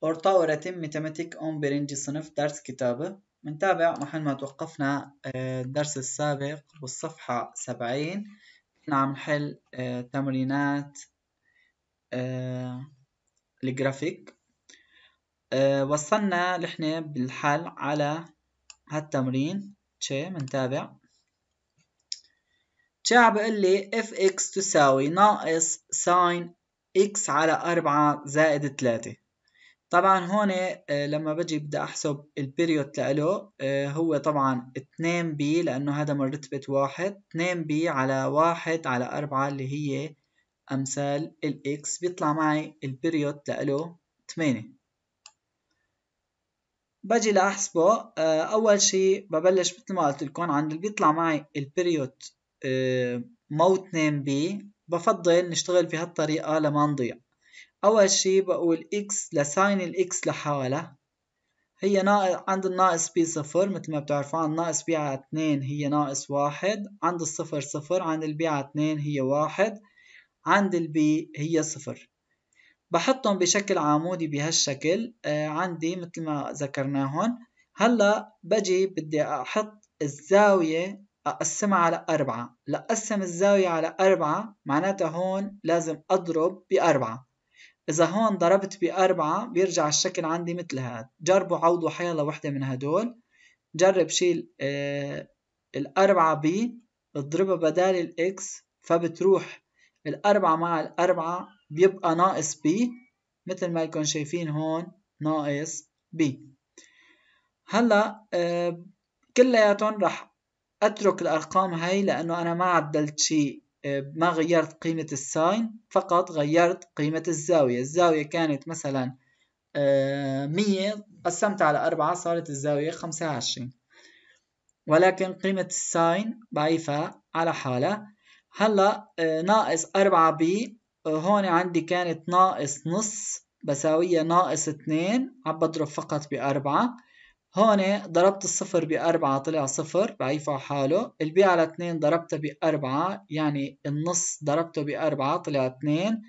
Ortaöğretim Matematik 11. Sınıf Ders Kitabı منتابع محل ما توقفنا آه، الدرس السابق والصفحة سبعين كنا عم نحل آه، تمرينات آه، الجرافيك وصلنا لحنا بالحل على هالتمرين تشي منتابع تشي عم بقول لي اف اكس تساوي ناقص ساين اكس على أربعة زائد ثلاثة طبعا هون آه، لما بجي بدي احسب البيريود لإله آه، هو طبعا 2 بي لانه هذا مرتبة واحد 2 بي على واحد على أربعة اللي هي امثال الاكس بيطلع معي البيريود لإله 8 بجي لاحسبه آه، اول شيء ببلش مثل ما قلت لكم عند اللي بيطلع معي البيريود مو 2 بي بفضل نشتغل بهالطريقة لما نضيع أول شي بقول إكس لساين الإكس لحالها هي ناقص عند الناقص بي صفر متل ما بتعرفوا عند الناقص بي على اتنين هي ناقص واحد عند الصفر صفر عند البي على اتنين هي واحد عند البي هي صفر بحطهم بشكل عمودي بهالشكل آه عندي مثل ما ذكرناهم هلا بجي بدي احط الزاوية اقسمها على أربعة لأقسم الزاوية على أربعة معناتها هون لازم أضرب بأربعة إذا هون ضربت بأربعة بيرجع الشكل عندي مثل هاد جربوا عوضوا حيلا وحدة من هدول جرب شيل آه الأربعة بي اضربها بدال الإكس فبتروح الأربعة مع الأربعة بيبقى ناقص بي مثل ما لكم شايفين هون ناقص بي هلا آه كلياتهم رح اترك الارقام هاي لانه انا ما عدلت شيء آه، ما غيرت قيمة الساين فقط غيرت قيمة الزاوية الزاوية كانت مثلا آه، مية قسمتها على أربعة صارت الزاوية خمسة وعشرين ولكن قيمة الساين ضعيفة على حالها هلا آه، ناقص أربعة بي هون عندي كانت ناقص نص بساوية ناقص اتنين عم بضرب فقط بأربعة هون ضربت الصفر بأربعة طلع صفر بعيفه حاله البي على اتنين ضربته بأربعة يعني النص ضربته بأربعة طلع اتنين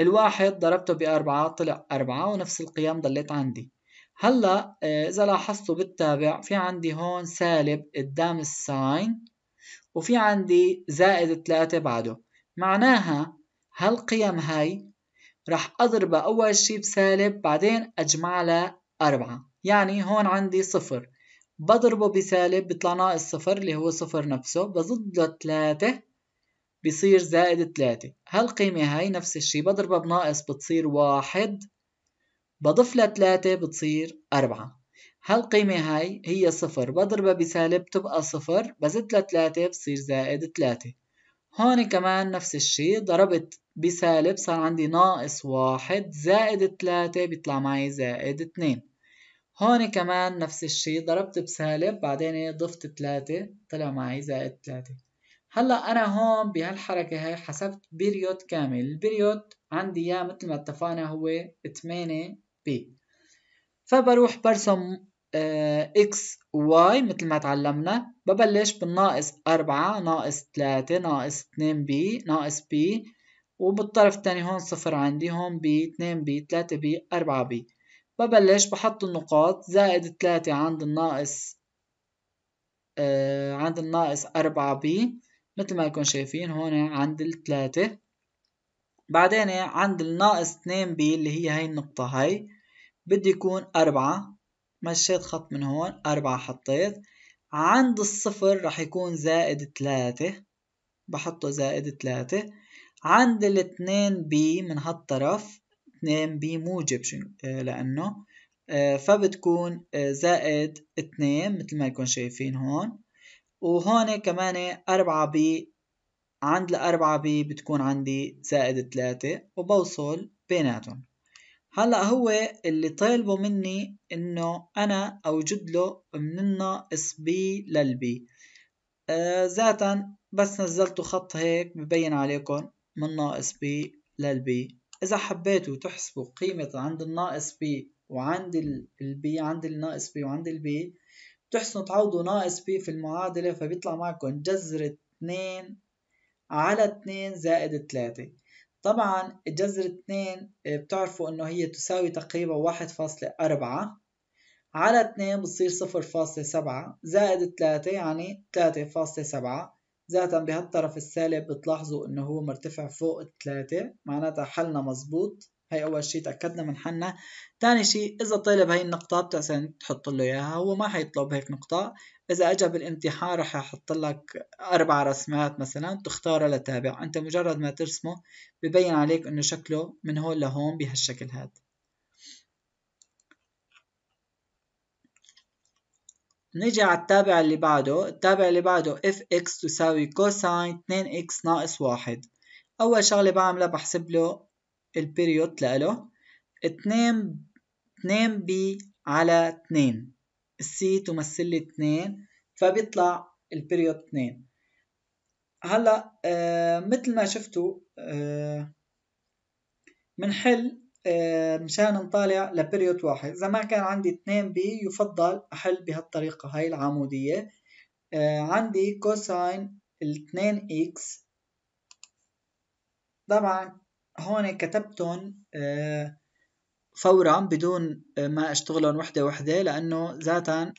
الواحد ضربته بأربعة طلع أربعة ونفس القيم ضليت عندي هلا آه، إذا لاحظتوا بالتابع في عندي هون سالب قدام الساين وفي عندي زائد ثلاثة بعده معناها هالقيم هاي رح أضربها أول شي بسالب بعدين أجمع لها أربعة يعني هون عندي صفر بضربه بسالب بيطلع ناقص صفر اللي هو صفر نفسه بضد له تلاتة بصير زائد تلاتة هالقيمة هاي نفس الشي بضربها بناقص بتصير واحد بضف لها بتصير أربعة هالقيمة هاي هي صفر بضربها بسالب تبقى صفر بزد لها تلاتة بصير زائد تلاتة هون كمان نفس الشي ضربت بسالب صار عندي ناقص واحد زائد تلاتة بيطلع معي زائد اتنين هون كمان نفس الشيء ضربت بسالب بعدين إيه، ضفت 3 طلع معي زائد 3 هلا انا هون بهالحركه هاي حسبت بيريود كامل البيريود عندي اياه مثل ما اتفقنا هو 8 بي فبروح برسم آه، اكس وواي مثل ما تعلمنا ببلش بالناقص 4 ناقص 3 ناقص 2 بي ناقص بي وبالطرف الثاني هون صفر عندي هون بي 2 بي 3 بي 4 بي ببلش بحط النقاط زائد ثلاثة عند الناقص آه عند الناقص أربعة بي مثل ما يكون شايفين هون عند الثلاثة بعدين عند الناقص اثنين بي اللي هي هاي النقطة هاي بدي يكون أربعة مشيت خط من هون أربعة حطيت عند الصفر رح يكون زائد ثلاثة بحطه زائد ثلاثة عند الاثنين بي من هالطرف 2 بموجب شنو آه، لأنه آه، فبتكون آه، زائد 2 مثل ما يكون شايفين هون وهون كمان 4 ب عند ال 4 ب بتكون عندي زائد 3 وبوصل بيناتهم هلا هو اللي طالبه مني انه انا اوجد له من الناقص بي للبي آه ذاتا بس نزلتوا خط هيك ببين عليكم من ناقص بي للبي إذا حبيتوا تحسبوا قيمة عند الناقص بي وعند البي عند الناقص بي وعند البي بتحسنوا تعوضوا ناقص بي في المعادلة فبيطلع معكم جذر 2 على 2 زائد 3 طبعا جذر 2 آه، بتعرفوا انه هي تساوي تقريبا 1.4 على 2 بتصير 0.7 زائد 3 يعني 3.7 ذاتا بهالطرف السالب بتلاحظوا انه هو مرتفع فوق الثلاثة معناتها حلنا مزبوط هي اول شيء تاكدنا من حلنا ثاني شيء اذا طلب هي النقطه بتحسن تحط له اياها هو ما حيطلب هيك نقطه اذا اجى بالامتحان رح يحط لك اربع رسمات مثلا تختارها لتابع انت مجرد ما ترسمه ببين عليك انه شكله من هون لهون بهالشكل هذا نجي على التابع اللي بعده التابع اللي بعده اف اكس تساوي كوساين 2 اكس ناقص واحد اول شغلة بعملها بحسب له البيريود لإله 2 2 بي على 2 السي تمثل لي 2 فبيطلع البيريود 2 هلا آه مثل ما شفتوا آه منحل آه، مشان نطالع لبريود واحد إذا ما كان عندي 2 بي يفضل أحل بهالطريقة هاي العمودية آه، عندي كوساين ال 2 إكس طبعا هون كتبتهم آه، فورا بدون ما اشتغلهم وحدة وحدة لأنه ذاتا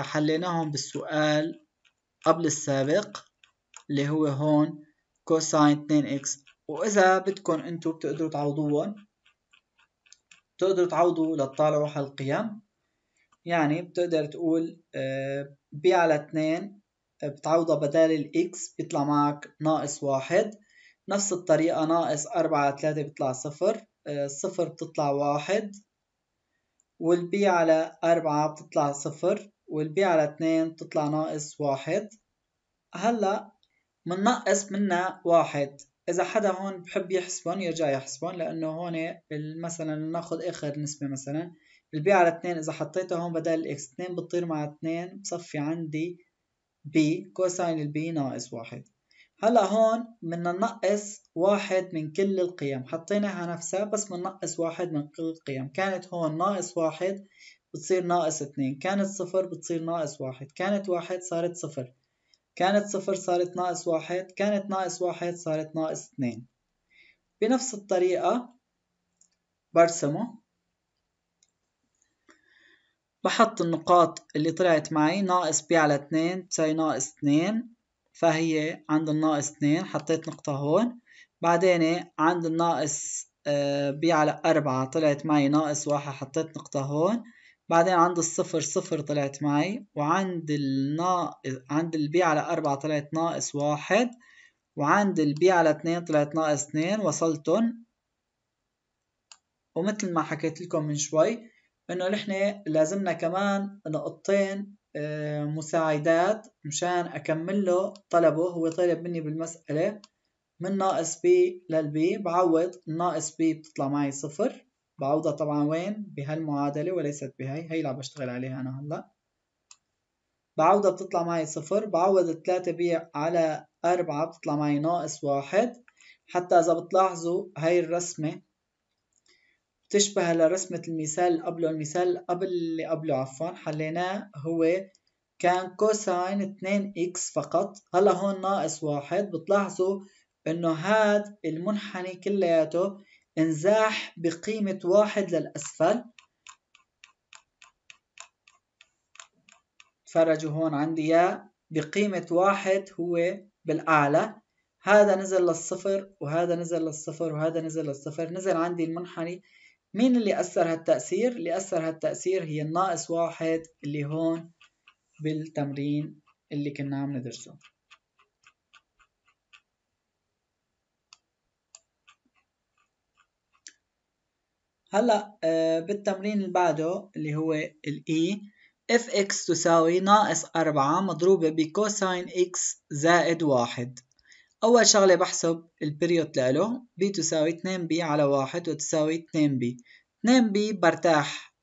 حليناهم بالسؤال قبل السابق اللي هو هون كوساين 2 إكس وإذا بدكم انتم بتقدروا تعوضوهم بتقدر تعوضه لتطالعه هالقيم يعني بتقدر تقول آه، بي على اتنين آه، بتعوضها بدال الإكس بيطلع معك ناقص واحد نفس الطريقة ناقص أربعة على تلاتة بيطلع صفر آه، صفر بتطلع واحد والبي على أربعة بتطلع صفر والبي على اتنين بتطلع ناقص واحد هلأ مننقص منها واحد اذا حدا هون بحب يحسبهم يرجع يحسبهم لانه هون مثلا ناخذ اخر نسبه مثلا البي على 2 اذا حطيته هون بدل الاكس 2 بتطير مع 2 بصفي عندي بي كوساين البي ناقص واحد هلا هون بدنا ننقص واحد من كل القيم حطيناها نفسها بس بننقص واحد من كل القيم كانت هون ناقص واحد بتصير ناقص اتنين كانت صفر بتصير ناقص واحد كانت واحد صارت صفر كانت صفر صارت ناقص واحد كانت ناقص واحد صارت ناقص اثنين بنفس الطريقة برسمه بحط النقاط اللي طلعت معي ناقص بي على اثنين تساوي ناقص اثنين فهي عند الناقص اثنين حطيت نقطة هون بعدين عند الناقص آه، بي على أربعة طلعت معي ناقص واحد حطيت نقطة هون بعدين عند الصفر صفر طلعت معي وعند الناقص عند البي على أربعة طلعت ناقص واحد وعند البي على اتنين طلعت ناقص اتنين وصلتن ومثل ما حكيت لكم من شوي انه نحن لازمنا كمان نقطتين آه، مساعدات مشان اكمل له طلبه هو طلب مني بالمسألة من ناقص بي للبي بعوض ناقص بي بتطلع معي صفر بعوضها طبعا وين بهالمعادلة وليست بهاي هي اللي عم بشتغل عليها أنا هلا بعوضها بتطلع معي صفر بعوض التلاتة على أربعة بتطلع معي ناقص واحد حتى إذا بتلاحظوا هاي الرسمة بتشبه لرسمة المثال اللي قبله المثال اللي قبل اللي قبله عفوا حليناه هو كان كوساين 2x فقط هلا هون ناقص واحد بتلاحظوا انه هاد المنحني كلياته انزاح بقيمة واحد للأسفل تفرجوا هون عندي إياه بقيمة واحد هو بالأعلى هذا نزل للصفر وهذا نزل للصفر وهذا نزل للصفر نزل عندي المنحني مين اللي أثر هالتأثير؟ اللي أثر هالتأثير هي الناقص واحد اللي هون بالتمرين اللي كنا عم ندرسه هلا آه، بالتمرين اللي بعده اللي هو الاي اف e، اكس تساوي ناقص أربعة مضروبة بكوساين اكس زائد واحد أول شغلة بحسب البريود لإله بي تساوي 2 بي على واحد وتساوي 2 بي 2 بي برتاح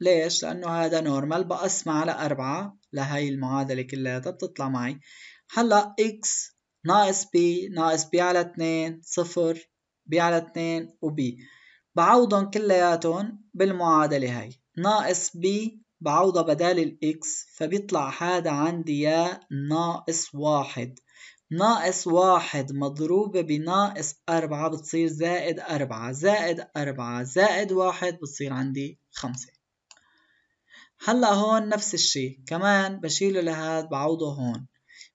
ليش؟ لأنه هذا نورمال بقسم على أربعة لهي المعادلة كلياتها بتطلع معي هلا اكس ناقص بي ناقص بي على 2 صفر بي على 2 وبي بعوضهم كلياتهم بالمعادلة هاي ناقص B بعوضها بدال الإكس فبيطلع هذا عندي يا ناقص واحد ناقص واحد مضروبة بناقص أربعة بتصير زائد أربعة زائد أربعة زائد واحد بتصير عندي خمسة هلا هون نفس الشي كمان بشيله لهاد بعوضه هون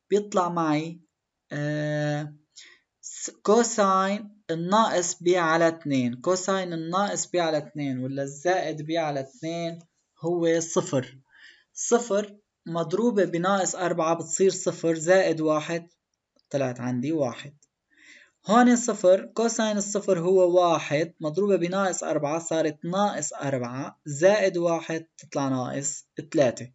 بيطلع معي آه كوساين الناقص بي على 2 كوساين الناقص بي على 2 ولا الزائد بي على 2 هو صفر صفر مضروبة بناقص أربعة بتصير صفر زائد واحد طلعت عندي واحد هون صفر كوساين الصفر هو واحد مضروبة بناقص أربعة صارت ناقص أربعة زائد واحد تطلع ناقص تلاتة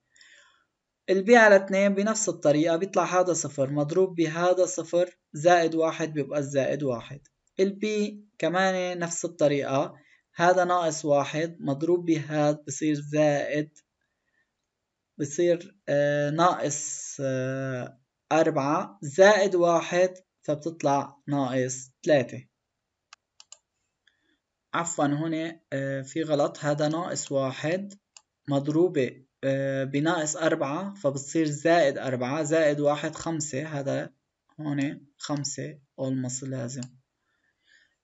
البي على اتنين بنفس الطريقة بيطلع هذا صفر مضروب بهذا صفر زائد واحد بيبقى الزائد واحد البي كمان نفس الطريقة هذا ناقص واحد مضروب بهذا بصير زائد بصير آه ناقص آه أربعة زائد واحد فبتطلع ناقص تلاتة عفوا هنا آه في غلط هذا ناقص واحد مضروبة آه، بناقص أربعة فبتصير زائد أربعة زائد واحد خمسة هذا هون خمسة أولموست لازم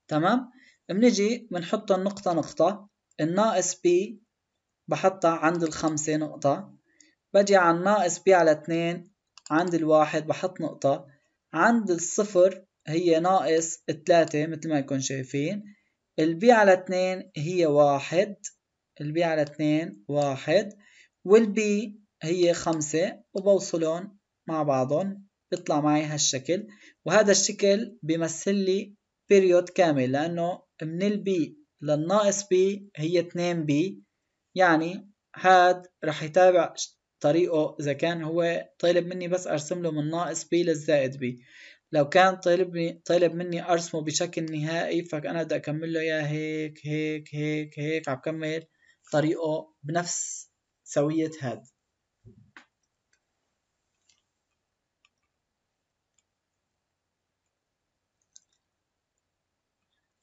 تمام بنجي بنحط النقطة نقطة الناقص بي بحطها عند الخمسة نقطة بجي على الناقص بي على اتنين عند الواحد بحط نقطة عند الصفر هي ناقص تلاتة مثل ما يكون شايفين البي على اتنين هي واحد البي على اتنين واحد والبي هي خمسة وبوصلهم مع بعضهم بيطلع معي هالشكل وهذا الشكل بيمثل لي بيريود كامل لأنه من البي للناقص بي هي 2B يعني هاد رح يتابع طريقه إذا كان هو طالب مني بس أرسم له من ناقص بي للزائد بي لو كان طالب طالب مني أرسمه بشكل نهائي فأنا بدي أكمل له يا هيك هيك هيك هيك عم كمل طريقه بنفس سوية هاد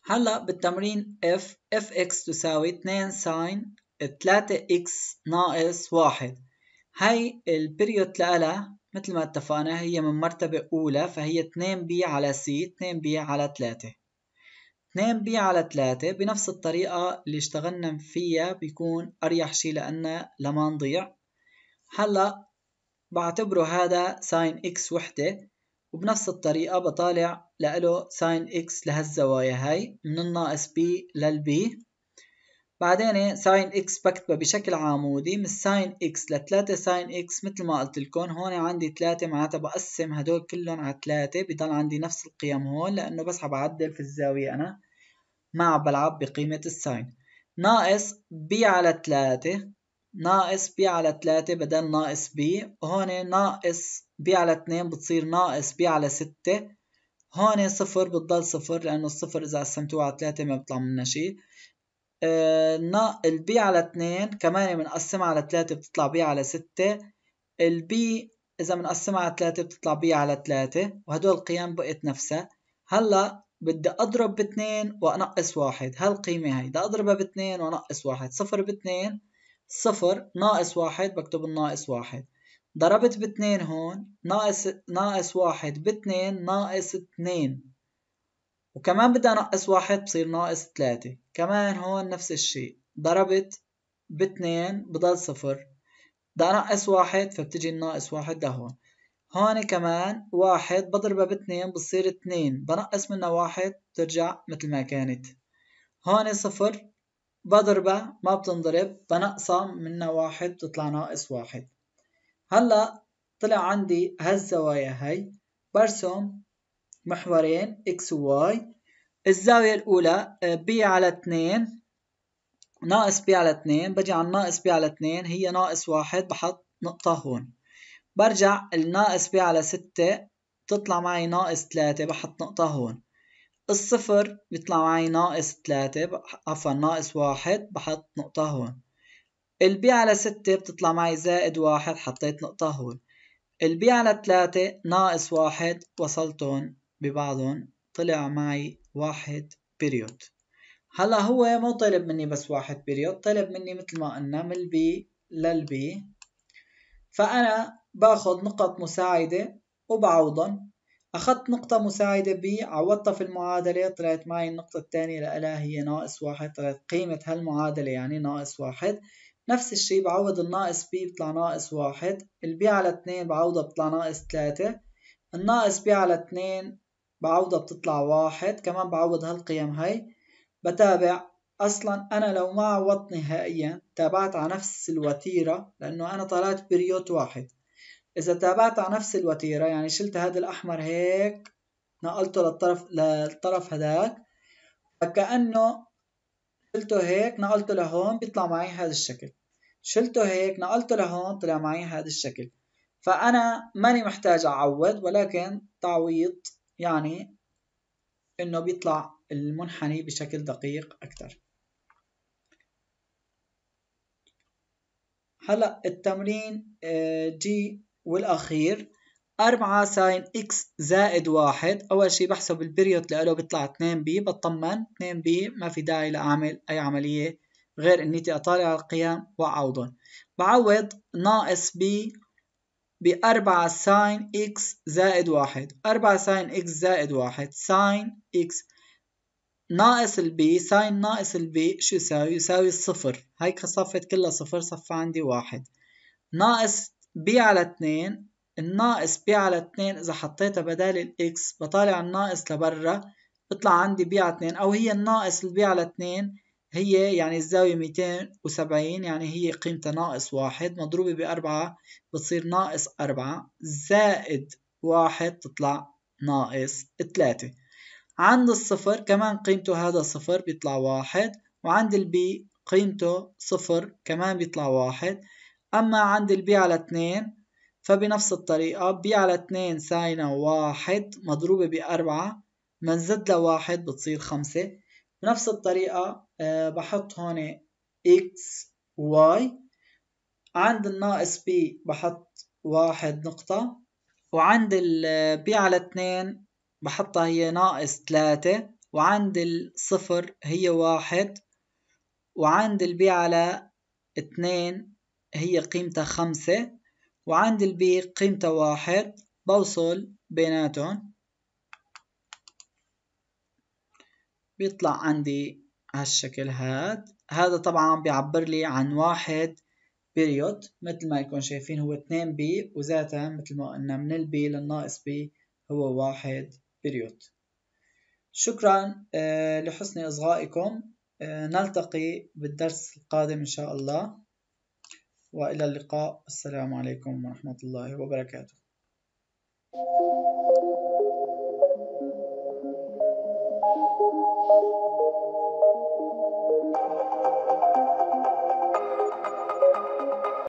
هلا بالتمرين F Fx تساوي 2 ساين 3x ناقص 1 هاي البريود لها مثل ما اتفقنا هي من مرتبة أولى فهي 2 بي على سي 2 بي على 3 2 بي على 3 بنفس الطريقة اللي اشتغلنا فيها بيكون أريح شي لأنه لما نضيع هلأ بعتبره هذا ساين إكس وحدة وبنفس الطريقة بطالع لإله ساين إكس لهالزوايا هاي من الناقص بي للبي بعدين ساين اكس بكتبه بشكل عمودي من ساين اكس لتلاتة ساين اكس مثل ما قلت لكم هون عندي تلاتة معناتها بقسم هدول كلهم على تلاتة بضل عندي نفس القيم هون لأنه بس بعدل في الزاوية أنا ما عم بلعب بقيمة الساين ناقص بي على تلاتة ناقص بي على تلاتة بدل ناقص بي هون ناقص بي على اتنين بتصير ناقص بي على ستة هون صفر بتضل صفر لأنه الصفر إذا قسمتوه على تلاتة ما بيطلع منا شي آه، البي على 2 كمان بنقسمها على 3 بتطلع بي على 6 البي إذا بنقسمها على 3 بتطلع بي على 3 وهدول القيم بقت نفسها هلا بدي أضرب ب2 وأنقص واحد هالقيمة هي بدي أضربها ب2 وأنقص واحد صفر 2 صفر ناقص واحد بكتب الناقص واحد ضربت ب2 هون ناقص ناقص واحد 2 ناقص 2 وكمان بدي انقص واحد بصير ناقص تلاتة كمان هون نفس الشيء ضربت باتنين بضل صفر بدي انقص واحد فبتجي الناقص واحد لهون هون كمان واحد بضربها باتنين بتصير اتنين بنقص منها واحد بترجع مثل ما كانت هون صفر بضربها ما بتنضرب بنقصها منها واحد بتطلع ناقص واحد هلا طلع عندي هالزوايا هي برسم محورين x و y الزاوية الأولى آه، b على 2 ناقص b على 2 بجي على الناقص بي على 2 هي ناقص 1 بحط نقطة هون برجع الناقص b على 6 بتطلع معي ناقص 3 بحط نقطة هون الصفر بيطلع معي ناقص 3 عفوا ناقص 1 بحط نقطة هون البي على 6 بتطلع معي زائد 1 حطيت نقطة هون البي على 3 ناقص واحد وصلت ببعضهم طلع معي واحد بيريود هلا هو مو طلب مني بس واحد بيريود طلب مني مثل ما قلنا من البي للبي فأنا باخذ نقط مساعدة وبعوضهم أخذت نقطة مساعدة بي عوضتها في المعادلة طلعت معي النقطة الثانية لها هي ناقص واحد طلعت قيمة هالمعادلة يعني ناقص واحد نفس الشيء بعوض الناقص بي بطلع ناقص واحد البي على اتنين بعوضها بطلع ناقص تلاتة الناقص بي على اتنين بعوضها بتطلع واحد كمان بعوض هالقيم هاي بتابع اصلا انا لو ما عوضت نهائيا تابعت على نفس الوتيره لانه انا طلعت بريوت واحد اذا تابعت على نفس الوتيره يعني شلت هذا الاحمر هيك نقلته للطرف للطرف هداك فكانه شلته هيك نقلته لهون بيطلع معي هذا الشكل شلته هيك نقلته لهون طلع معي هذا الشكل فانا ماني محتاج اعوض ولكن تعويض يعني إنه بيطلع المنحني بشكل دقيق أكثر هلا التمرين آه، جي والأخير أربعة ساين إكس زائد واحد أول شي بحسب البريود اللي له بيطلع 2 بي بطمن 2 بي ما في داعي لأعمل أي عملية غير إني أطالع القيم وأعوضهم بعوض ناقص بي بأربعة ساين إكس زائد واحد أربعة ساين إكس زائد واحد ساين إكس ناقص البي ساين ناقص البي شو يساوي يساوي الصفر هيك صفت كلها صفر صفى عندي واحد ناقص بي على اتنين الناقص بي على اتنين إذا حطيتها بدال الإكس بطالع الناقص لبرا بطلع عندي بي على اتنين أو هي الناقص البي على اتنين هي يعني الزاوية 270 يعني هي قيمتها ناقص واحد مضروبة بأربعة بتصير ناقص أربعة زائد واحد تطلع ناقص تلاتة عند الصفر كمان قيمته هذا صفر بيطلع واحد وعند البي قيمته صفر كمان بيطلع واحد أما عند البي على اتنين فبنفس الطريقة بي على اتنين ساينة واحد مضروبة بأربعة منزد لواحد بتصير خمسة بنفس الطريقة آه، بحط هون اكس واي عند الناقص بي بحط واحد نقطة وعند البي على اتنين بحطها هي ناقص تلاتة وعند الصفر هي واحد وعند البي على اتنين هي قيمتها خمسة وعند البي قيمتها واحد بوصل بيناتهم بيطلع عندي هالشكل هاد هذا طبعا بيعبر لي عن واحد بيريود مثل ما يكون شايفين هو 2 بي وذاتها مثل ما قلنا من البي للناقص بي هو واحد بيريود شكرا آه، لحسن إصغائكم آه، نلتقي بالدرس القادم إن شاء الله وإلى اللقاء السلام عليكم ورحمة الله وبركاته